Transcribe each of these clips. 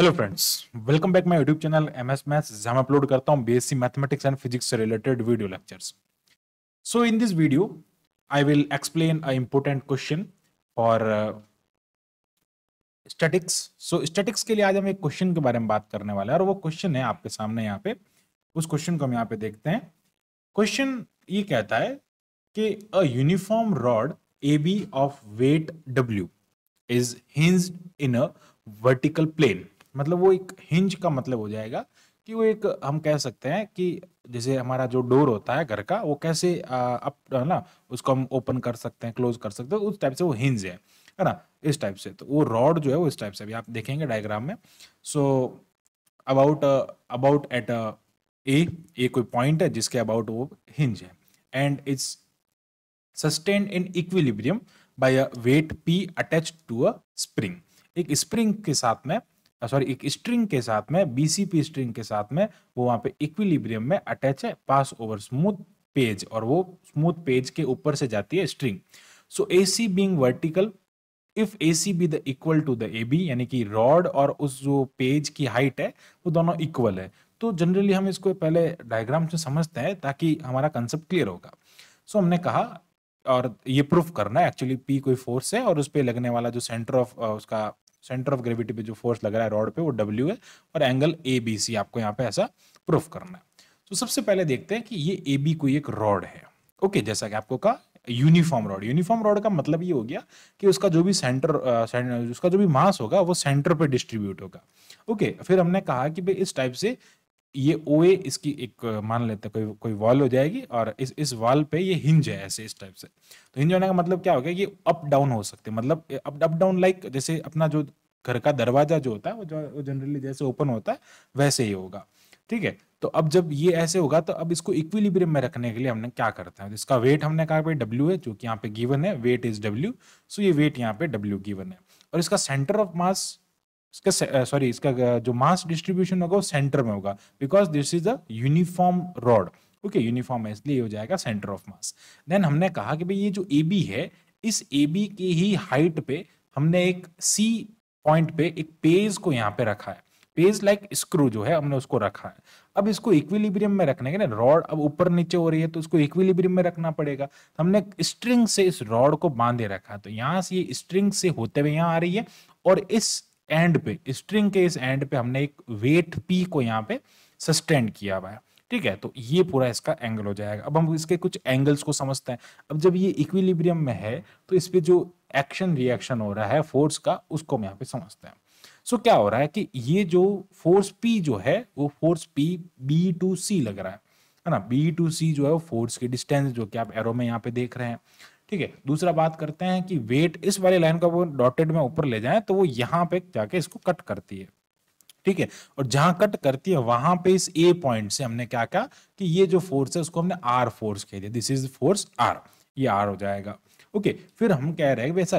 Hello friends welcome back my YouTube channel M S maths जहां मैं upload करता हूं बीएससी मैथमेटिक्स एंड फिजिक्स से related video lectures so in this video I will explain a important question for statics so statics के लिए आज हम एक क्वेश्चन के बारे में बात करने वाले हैं और वो क्वेश्चन है आपके सामने यहाँ पे उस क्वेश्चन को हम यहाँ पे देखते हैं क्वेश्चन ये कहता है कि a uniform rod A B of weight W is hinge in a vertical plane मतलब वो एक हिंज का मतलब हो जाएगा कि वो एक हम कह सकते हैं कि जैसे हमारा जो डोर होता है घर का वो कैसे अप है ना उसको हम ओपन कर सकते हैं क्लोज कर सकते हैं उस टाइप से वो हिंज है है ना इस टाइप से तो वो रॉड जो है वो इस टाइप से अभी आप देखेंगे डायग्राम में so about about at A A कोई पॉइंट है जिसके अबाउट वो हिंज है and it's sustain in equilibrium by a weight P attach to a spring एक स्प्रिंग के साथ में सॉरी एक स्ट्रिंग के साथ में बीसीपी स्ट्रिंग के साथ में वो वहाँ पे इक्विलिब्रियम में अटैच है पास ओवर स्मूथ पेज और वो स्मूथ पेज के ऊपर से जाती है string so A C being vertical if A C B the equal to the A B यानी कि रॉड और उस जो पेज की हाइट है वो दोनों इक्वल है तो जनरली हम इसको पहले डायग्राम से समझते हैं ताकि हमारा कंसेप्ट क्लियर होगा सो so, हमने कहा और ये प्रूफ करना है एक्चुअली पी कोई फोर्स है और उस पर लगने वाला जो सेंटर ऑफ उसका सेंटर ऑफ ग्रेविटी पे जो फोर्स लग रहा है रॉड पे वो डब्ल्यू है और एंगल ए बी सी आपको यहाँ पे ऐसा प्रूफ करना है तो सबसे पहले देखते हैं कि ये ए बी कोई एक रॉड है ओके जैसा कि आपको कहा यूनिफॉर्म रॉड यूनिफॉर्म रॉड का मतलब ये हो गया कि उसका जो भी सेंटर उसका जो भी मास होगा वो सेंटर पे डिस्ट्रीब्यूट होगा ओके फिर हमने कहा कि भाई इस टाइप से ये ए इसकी एक मान लेते हैं कोई कोई वॉल हो जाएगी और इस इस वॉल पे ये हिंज है ऐसे इस टाइप से तो हिंज होने का मतलब क्या हो गया ये अप डाउन हो सकते हैं मतलब अप अप डाउन लाइक जैसे अपना जो घर का दरवाजा जो होता है वो जनरली जैसे ओपन होता है वैसे ही होगा ठीक है तो अब जब ये ऐसे होगा तो अब इसको इक्विलिब्रियम में रखने के लिए हमने क्या करते हैं इसका वेट हमने कहा भाई डब्ल्यू है जो कि यहाँ पे गिवन है वेट इज डब्ल्यू सो ये वेट यहाँ पे डब्ल्यू गिवन है और इसका सेंटर ऑफ मास इसका सॉरी इसका जो मास डिस्ट्रीब्यूशन होगा वो सेंटर में होगा because this is a uniform rod okay uniform है इसलिए हो जाएगा सेंटर ऑफ मास देन हमने कहा कि भाई ये जो ए बी है इस ए बी की ही हाइट पे हमने एक सी पॉइंट पे एक पेज को यहाँ पे रखा है पेज लाइक स्क्रू जो है हमने उसको रखा है अब इसको इक्विलिब्रियम में रखने के ना रॉड अब ऊपर नीचे हो रही है तो उसको इक्विलिब्रियम में रखना पड़ेगा तो हमने स्ट्रिंग से इस रॉड को बांधे रखा है तो यहाँ से ये स्ट्रिंग से होते हुए यहाँ आ रही है और इस एंड पे स्ट्रिंग के इस एंड पे हमने एक वेट पी को यहाँ पे सस्टेंड किया हुआ है ठीक है तो ये पूरा इसका एंगल हो जाएगा अब हम इसके कुछ एंगल्स को समझते हैं अब जब ये इक्विलिब्रियम में है तो इस पर जो एक्शन रिएक्शन हो रहा है फोर्स का उसको हम यहाँ पे समझते हैं सो so, क्या हो रहा है कि ये जो फोर्स पी जो है वो force P B to C लग रहा है है ना बी टू सी जो है वो फोर्स की डिस्टेंस जो कि आप एरो में यहाँ पे देख रहे हैं ठीक है दूसरा बात करते हैं कि वेट इस वाली लाइन का वो डॉटेड में ऊपर ले जाए तो वो यहाँ पे जाके इसको कट करती है ठीक है और जहां कट करती है वहां पे इस ए पॉइंट से हमने क्या कहा कि ये जो फोर्स है उसको हमने आर फोर्स कह दिया दिस इज फोर्स आर ये आर हो जाएगा ओके फिर हम कह रहे हैं कि ऐसा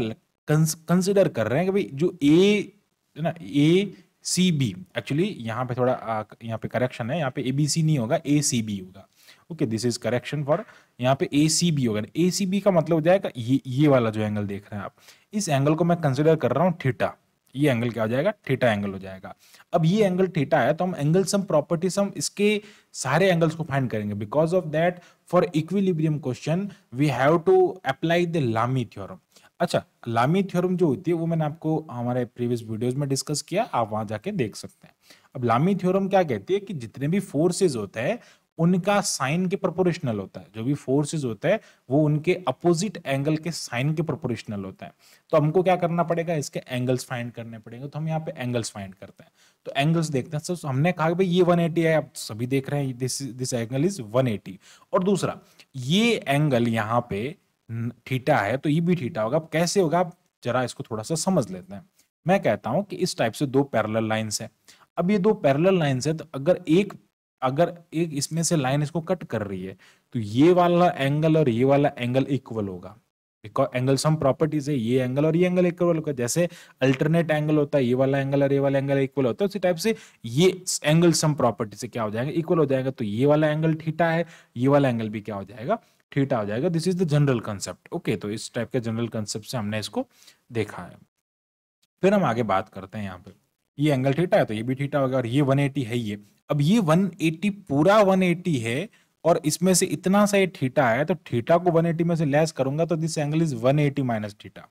कंसिडर कर रहे हैं कि भाई जो ए ना ए सी बी एक्चुअली यहाँ पे थोड़ा यहाँ पे करेक्शन है यहाँ पे ए बी सी नहीं होगा ए सी बी होगा okay this is correction for यहाँ पे ए सी बी होगा ए सी बी का मतलब हो जाएगा ये ये वाला जो एंगल देख रहे हैं आप इस एंगल को मैं कंसिडर कर रहा हूँ थीटा ये एंगल क्या हो जाएगा थीटा एंगल हो जाएगा अब ये एंगल थीटा है तो हम एंगल सम प्रॉपर्टी सम इसके सारे एंगल्स को फाइंड करेंगे because of that for equilibrium question we have to apply the Lami theorem अच्छा लामी थ्योरम जो होती है वो मैंने आपको हमारे प्रीवियस वीडियोस में डिस्कस किया आप वहां जाके देख सकते हैं अब लामी थ्योरम क्या कहती है कि जितने भी फोर्सेज होते हैं उनका साइन के प्रोपोर्शनल होता है जो भी फोर्सेस होते हैं वो उनके अपोजिट एंगल के साइन के प्रोपोर्शनल होता है तो हमको क्या करना पड़ेगा इसके एंगल्स फाइंड करने पड़ेंगे तो हम यहाँ पे एंगल्स फाइंड करते हैं तो एंगल्स देखते हैं सर हमने कहा भाई ये वन है आप सभी देख रहे हैं दिस एंगल इज वन और दूसरा ये एंगल यहाँ पे थीटा है तो ये भी थीटा होगा कैसे होगा आप जरा इसको थोड़ा सा समझ लेते हैं मैं कहता हूं कि इस टाइप से दो पैरेलल लाइंस है अब ये दो पैरेलल लाइंस है तो अगर एक अगर एक इसमें से लाइन इसको कट कर रही है तो ये वाला एंगल और ये वाला एंगल इक्वल होगा बिकॉज एंगल सम प्रॉपर्टीज है ये एंगल और ये एंगल इक्वल होगा जैसे अल्टरनेट एंगल होता है ये वाला एंगल और ये वाला एंगल इक्वल होता है उसी टाइप से ये एंगल सम प्रॉपर्टी से क्या हो जाएगा इक्वल हो जाएगा तो ये वाला एंगल थीटा है ये वाला एंगल भी क्या हो जाएगा थीटा हो जाएगा this is the general concept okay तो इस टाइप के जनरल कंसेप्ट से हमने इसको देखा है फिर हम आगे बात करते हैं यहाँ पे ये एंगल थीटा है तो ये भी थीटा होगा और ये 180 है ये अब ये 180 पूरा 180 है और इसमें से इतना सा ये थीटा है तो थीटा को 180 में से लेस करूंगा तो this angle is 180 eighty minus theta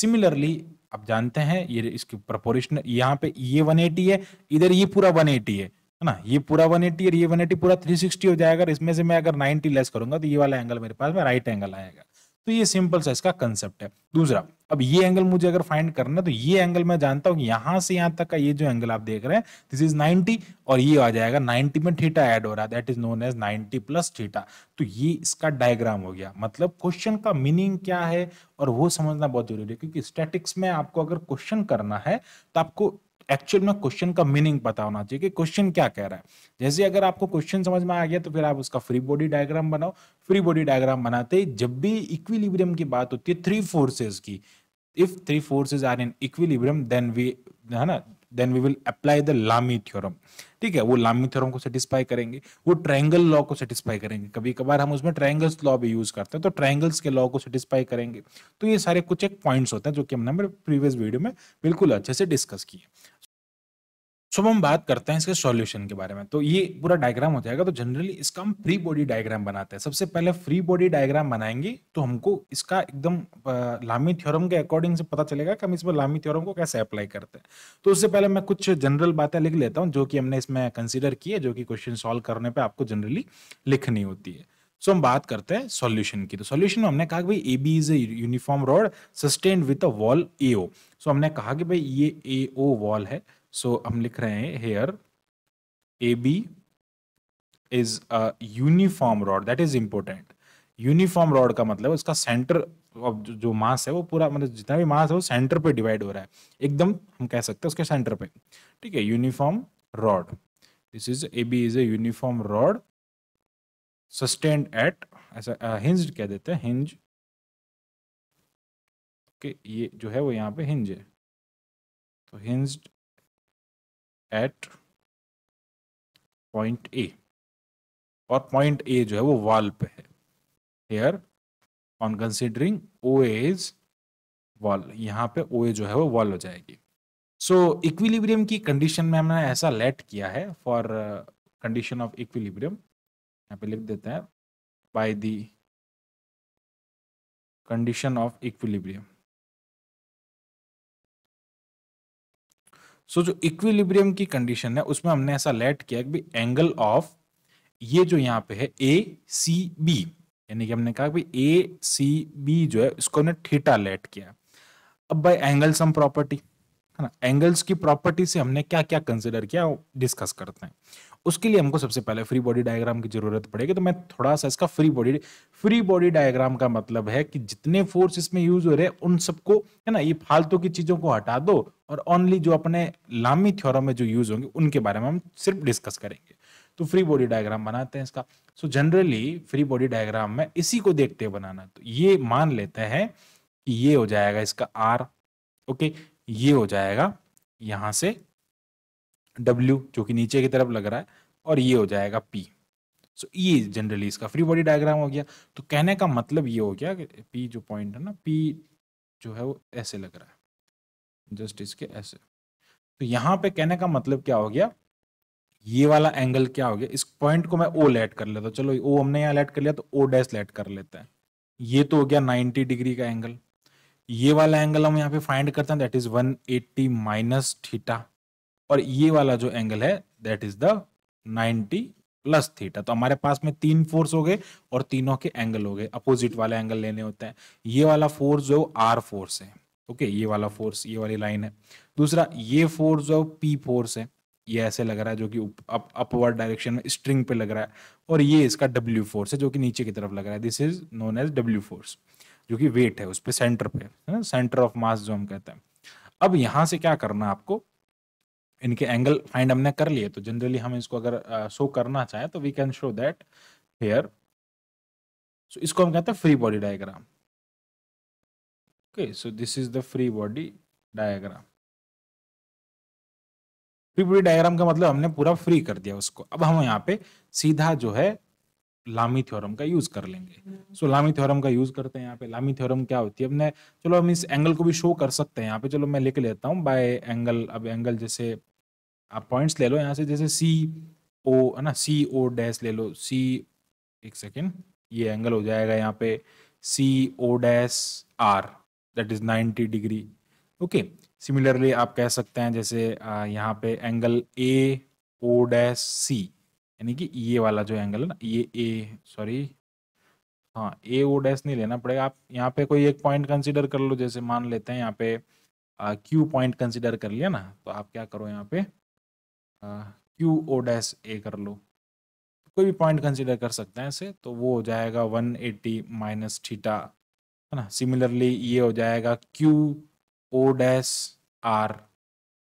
similarly आप जानते हैं ये इसकी प्रपोरिशन यहाँ पे ये 180 है इधर ये पूरा 180 है है ना ये पूरा 180 और ये 180 पूरा 360 हो जाएगा इसमें से मैं अगर 90 लेस करूंगा तो ये वाला एंगल मेरे पास में राइट एंगल आएगा तो ये सिंपल सा इसका कंसेप्ट है दूसरा अब ये एंगल मुझे अगर फाइंड करना है तो ये एंगल मैं जानता हूँ यहाँ से यहाँ तक का ये जो एंगल आप देख रहे हैं दिस इज 90 और ये आ जाएगा 90 में थीटा ऐड हो रहा है that is known as 90 plus theta तो ये इसका डायग्राम हो गया मतलब क्वेश्चन का मीनिंग क्या है और वो समझना बहुत जरूरी है क्योंकि स्टेटिक्स में आपको अगर क्वेश्चन करना है तो आपको एक्चुअल में क्वेश्चन का मीनिंग पता होना चाहिए कि क्वेश्चन क्या कह रहा है जैसे अगर आपको क्वेश्चन समझ में आ गया तो फिर आप उसका फ्री बॉडी डायग्राम बनाओ फ्री बॉडी डायग्राम बनाते ही जब भी इक्विलिब्रियम की बात होती है थ्री फोर्सेज की if three forces are in equilibrium then we है ना then we will apply the Lami theorem ठीक है वो लामी थ्योरम को सेटिस्फाई करेंगे वो ट्रायंगल लॉ को सेटिस्फाई करेंगे कभी कभार हम उसमें ट्रायंगल्स लॉ भी यूज करते हैं तो ट्रायंगल्स के लॉ को सेटिस्फाई करेंगे तो ये सारे कुछ एक पॉइंट्स होते हैं जो कि हमने प्रीवियस वीडियो में बिल्कुल अच्छे से डिस्कस किए सो हम बात करते हैं इसके सॉल्यूशन के बारे में तो ये पूरा डायग्राम हो जाएगा तो जनरली इसका हम फ्री बॉडी डायग्राम बनाते हैं सबसे पहले फ्री बॉडी डायग्राम बनाएंगे तो हमको इसका एकदम लामी थ्योरम के अकॉर्डिंग से पता चलेगा कि हम इसमें लामी थ्योरम को कैसे अप्लाई करते हैं तो उससे पहले मैं कुछ जनरल बातें लिख लेता हूँ जो कि हमने इसमें कंसिडर की है जो कि क्वेश्चन सॉल्व करने पर आपको जनरली लिखनी होती है सो so, हम बात करते हैं सॉल्यूशन की तो सॉल्यूशन में हमने कहा कि भाई A B is a uniform rod sustained with a wall A O so हमने कहा कि भाई ये ए ओ वॉल है सो so, हम लिख रहे हैं here A B is a uniform rod that is important uniform rod का मतलब उसका सेंटर अब जो मास है वो पूरा मतलब जितना भी मास है वो सेंटर पे डिवाइड हो रहा है एकदम हम कह सकते हैं उसके सेंटर पे ठीक है uniform rod this is A B is a uniform rod sustained at ऐसा हिंज कह देते हैं हिंज के ये जो है वो यहाँ पे हिंज है तो हिंज एट पॉइंट ए और पॉइंट ए जो है वो वाल पे है here on considering O as wall यहाँ पे ओ जो है वो वॉल हो जाएगी सो so, इक्विलिब्रियम की कंडीशन में हमने ऐसा लेट किया है फॉर कंडीशन ऑफ इक्विलिब्रियम यहाँ पे लिख देते हैं by the condition of equilibrium so so, जो इक्विलिब्रियम की कंडीशन है उसमें हमने ऐसा लेट किया कि एंगल ऑफ ये जो यहाँ पे है ए सी बी यानी कि हमने कहा कि ए सी बी जो है इसको हमने थीटा लेट किया अब बाय एंगल सम प्रॉपर्टी है ना एंगल्स की प्रॉपर्टी से हमने क्या क्या कंसिडर किया डिस्कस करते हैं उसके लिए हमको सबसे पहले फ्री बॉडी डायग्राम की जरूरत पड़ेगी तो मैं थोड़ा सा इसका free body free body diagram का मतलब है कि जितने फोर्स इसमें यूज हो रहे हैं उन सबको है ना ये फालतू की चीजों को हटा दो और ओनली जो अपने लामी थ्योरम में जो यूज होंगे उनके बारे में हम सिर्फ डिस्कस करेंगे तो फ्री बॉडी डायग्राम बनाते हैं इसका so generally free body diagram में इसी को देखते बनाना तो ये मान लेते हैं कि ये हो जाएगा इसका आर ओके okay, ये हो जाएगा यहां से W जो कि नीचे की तरफ लग रहा है और ये हो जाएगा P सो so, ये जनरली इसका फ्री बॉडी डायग्राम हो गया तो कहने का मतलब ये हो गया कि P जो पॉइंट है ना P जो है वो ऐसे लग रहा है जस्ट इसके ऐसे तो यहां पे कहने का मतलब क्या हो गया ये वाला एंगल क्या हो गया इस पॉइंट को मैं ओ लेट कर लेता चलो ओ हमने यहाँ लेट कर लिया तो ओ डैश लेट कर लेते हैं ये तो हो गया नाइनटी डिग्री का एंगल ये वाला एंगल हम यहाँ पे फाइंड करते हैं that is 180 eighty minus theta और ये वाला जो एंगल है that is the 90 plus theta तो हमारे पास में तीन फोर्स हो गए और तीनों के एंगल हो गए अपोजिट वाला एंगल लेने होते हैं ये वाला फोर्स जो आर फोर्स है ओके ये वाला फोर्स ये वाली लाइन है दूसरा ये फोर्स जो पी फोर्स है ये ऐसे लग रहा है जो कि अपवर्ड डायरेक्शन में स्ट्रिंग पे लग रहा है और ये इसका डब्ल्यू फोर्स है जो कि नीचे की तरफ लग रहा है this is known as W force जो कि वेट है उस पर सेंटर पे है ना सेंटर ऑफ मास जो हम कहते हैं अब यहाँ से क्या करना आपको इनके एंगल फाइंड हमने कर लिए तो जनरली हम इसको अगर शो uh, करना चाहें तो we can show that here so इसको हम कहते हैं free body diagram okay so this is the free body diagram free body diagram का मतलब हमने पूरा फ्री कर दिया उसको अब हम यहाँ पे सीधा जो है लामी थ्योरम का यूज कर लेंगे सो so, लामी थ्योरम का यूज करते हैं यहाँ पे लामी थ्योरम क्या होती है अपने चलो हम इस एंगल को भी शो कर सकते हैं यहाँ पे चलो मैं लिख लेता हूँ बाय एंगल अब एंगल जैसे आप पॉइंट्स ले लो यहाँ से जैसे सी ओ है ना सी ओ डैश ले लो सी एक सेकेंड ये एंगल हो जाएगा यहाँ पे C O dash R that is ninety degree okay similarly आप कह सकते हैं जैसे यहाँ पे angle A O dash C यानी कि ये वाला जो एंगल है ना ये ए सॉरी हाँ ए ओ डैस नहीं लेना पड़ेगा आप यहाँ पे कोई एक पॉइंट कंसिडर कर लो जैसे मान लेते हैं यहाँ पे क्यू पॉइंट कंसिडर कर लिया ना तो आप क्या करो यहाँ पे क्यू ओ डैस ए कर लो कोई भी पॉइंट कंसिडर कर सकते हैं ऐसे तो वो हो जाएगा वन एट्टी माइनस थीटा है ना सिमिलरली ये हो जाएगा क्यू ओ डैस आर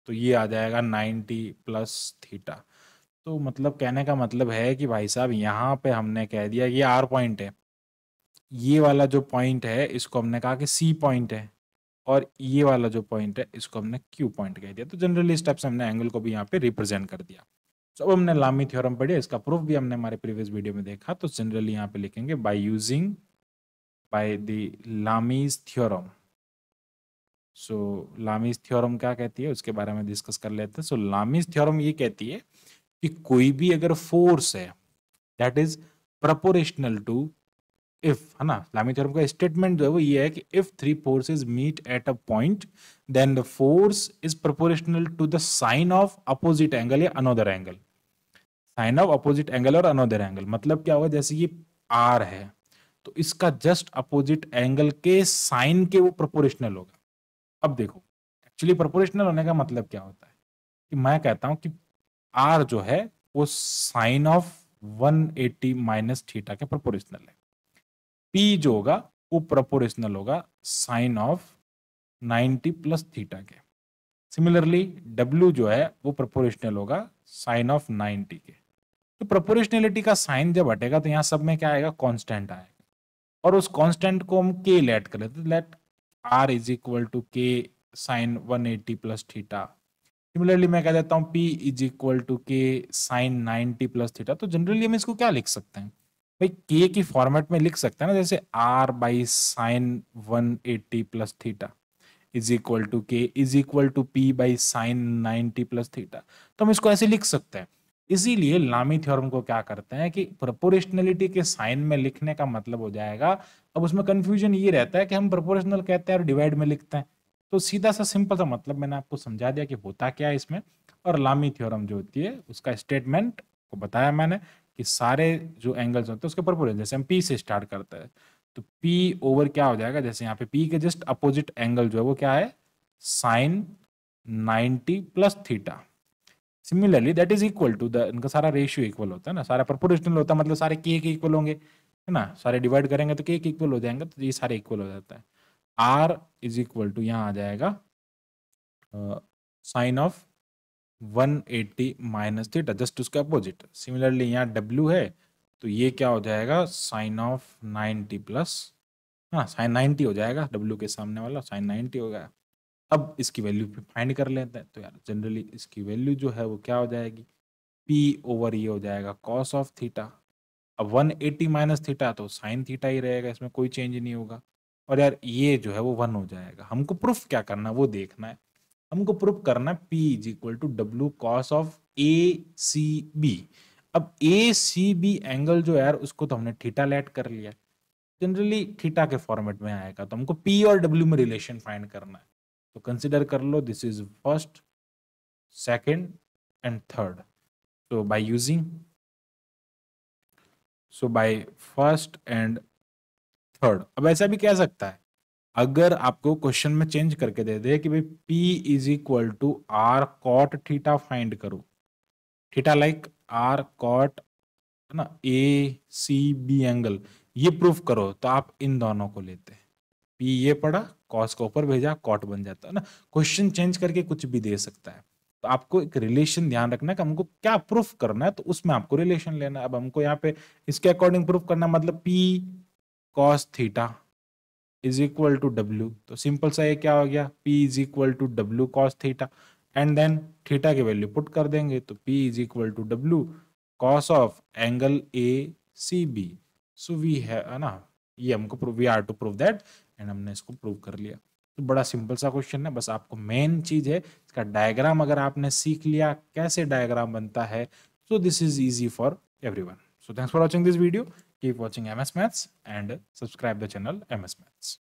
तो ये आ जाएगा नाइन्टी प्लस थीटा तो मतलब कहने का मतलब है कि भाई साहब यहाँ पे हमने कह दिया कि ये आर पॉइंट है ये वाला जो पॉइंट है इसको हमने कहा कि सी पॉइंट है और ये वाला जो पॉइंट है इसको हमने क्यू पॉइंट कह दिया तो जनरली इस टाइप से हमने एंगल को भी यहाँ पे रिप्रेजेंट कर दिया तो अब हमने लामी थ्योरम पढ़ी इसका प्रूफ भी हमने हमारे प्रीवियस वीडियो में देखा तो जनरली यहाँ पे लिखेंगे by using by the Lami's theorem so Lami's theorem क्या कहती है उसके बारे में डिस्कस कर लेते हैं सो लामीज थ्योरम ये कहती है कि कोई भी अगर फोर्स है that is proportional to if है ना इस्लामी थ्योरम का स्टेटमेंट जो है वो ये है कि if three forces meet at a point then the force is proportional to the sine of opposite angle या another angle sine of opposite angle और अनोदर एंगल मतलब क्या होगा जैसे ये आर है तो इसका जस्ट अपोजिट एंगल के साइन के वो प्रपोरेशनल होगा अब देखो एक्चुअली प्रपोरेशनल होने का मतलब क्या होता है कि मैं कहता हूं कि आर जो है वो sine of 180 eighty minus theta के प्रोपोर्शनल है पी जो होगा वो प्रोपोर्शनल होगा साइन ऑफ 90 प्लस थीटा के सिमिलरली डब्ल्यू जो है वो प्रोपोर्शनल होगा साइन ऑफ 90 के तो प्रोपोर्शनलिटी का साइन जब हटेगा तो यहाँ सब में क्या आएगा कांस्टेंट आएगा और उस कांस्टेंट को हम के लेट कर लेते let R is equal to K sine one eighty plus theta similarly मैं कह देता हूँ P is equal to K sine ninety plus theta तो जनरली हम इसको क्या लिख सकते हैं भाई के की फॉर्मेट में लिख सकते हैं ना जैसे R by sine one eighty plus theta is equal to K is equal to P by sine ninety plus theta तो हम इसको ऐसे लिख सकते हैं इसीलिए लामी थ्योरम को क्या करते हैं कि प्रपोरेशनलिटी के साइन में लिखने का मतलब हो जाएगा अब उसमें कंफ्यूजन ये रहता है कि हम प्रपोरेशनल कहते हैं और डिवाइड में लिखते हैं तो सीधा सा सिंपल सा मतलब मैंने आपको समझा दिया कि होता क्या है इसमें और लामी थ्योरम जो होती है उसका स्टेटमेंट को बताया मैंने कि सारे जो एंगल्स होते हैं उसके पूरे जैसे हम पी से स्टार्ट करते हैं तो पी ओवर क्या हो जाएगा जैसे यहाँ पे पी के जस्ट अपोजिट एंगल जो है वो क्या है sine ninety plus theta similarly that is equal to the इनका सारा रेशियो इक्वल होता है ना सारा प्रपोर्शनल होता है मतलब सारे के के इक्वल होंगे है ना सारे डिवाइड करेंगे तो के के इक्वल हो जाएंगे तो ये सारे इक्वल हो जाता है आर इज इक्वल टू यहाँ आ जाएगा sine of 180 eighty minus theta just उसके अपोजिट सिमिलरली यहाँ डब्ल्यू है तो ये क्या हो जाएगा साइन ऑफ 90 प्लस हाँ साइन 90 हो जाएगा डब्ल्यू के सामने वाला साइन 90 हो गया अब इसकी वैल्यू फाइंड कर लेते हैं तो यार जनरली इसकी वैल्यू जो है वो क्या हो जाएगी पी ओवर ये हो जाएगा कॉस ऑफ थीटा अब 180 एट्टी माइनस थीटा तो साइन थीटा ही रहेगा इसमें कोई चेंज नहीं होगा और यार ये जो है वो वन हो जाएगा हमको प्रूफ क्या करना है वो देखना है हमको प्रूफ करना है P is equal to W cos of A C B अब ए सी बी एंगल जो यार उसको तो हमने थीटा लेट कर लिया जनरली थीटा के फॉर्मेट में आएगा तो हमको पी और डब्ल्यू में रिलेशन फाइंड करना है तो कंसिडर कर लो this is first second and third so by using so by first and third अब ऐसा भी कह सकता है अगर आपको क्वेश्चन में चेंज करके दे दे कि भाई P is equal to R cot theta find करो थीटा लाइक आर कॉट है ना ए सी बी एंगल ये प्रूफ करो तो आप इन दोनों को लेते हैं पी ये पड़ा कॉस को ऊपर भेजा कॉट बन जाता है ना क्वेश्चन चेंज करके कुछ भी दे सकता है तो आपको एक रिलेशन ध्यान रखना है कि हमको क्या प्रूफ करना है तो उसमें आपको रिलेशन लेना है अब हमको यहाँ पे इसके अकॉर्डिंग प्रूफ करना मतलब P cos theta is equal to W तो सिंपल सा ये क्या हो गया P is equal to W cos theta and then theta की वैल्यू पुट कर देंगे तो P is equal to W cos of angle A C B so we है ना ये हमको prove we are to prove that and हमने इसको प्रूव कर लिया तो बड़ा सिंपल सा क्वेश्चन है बस आपको मेन चीज है इसका डायग्राम अगर आपने सीख लिया कैसे डायग्राम बनता है so this is easy for everyone so thanks for watching this video Keep watching MS Maths and subscribe the channel MS Maths.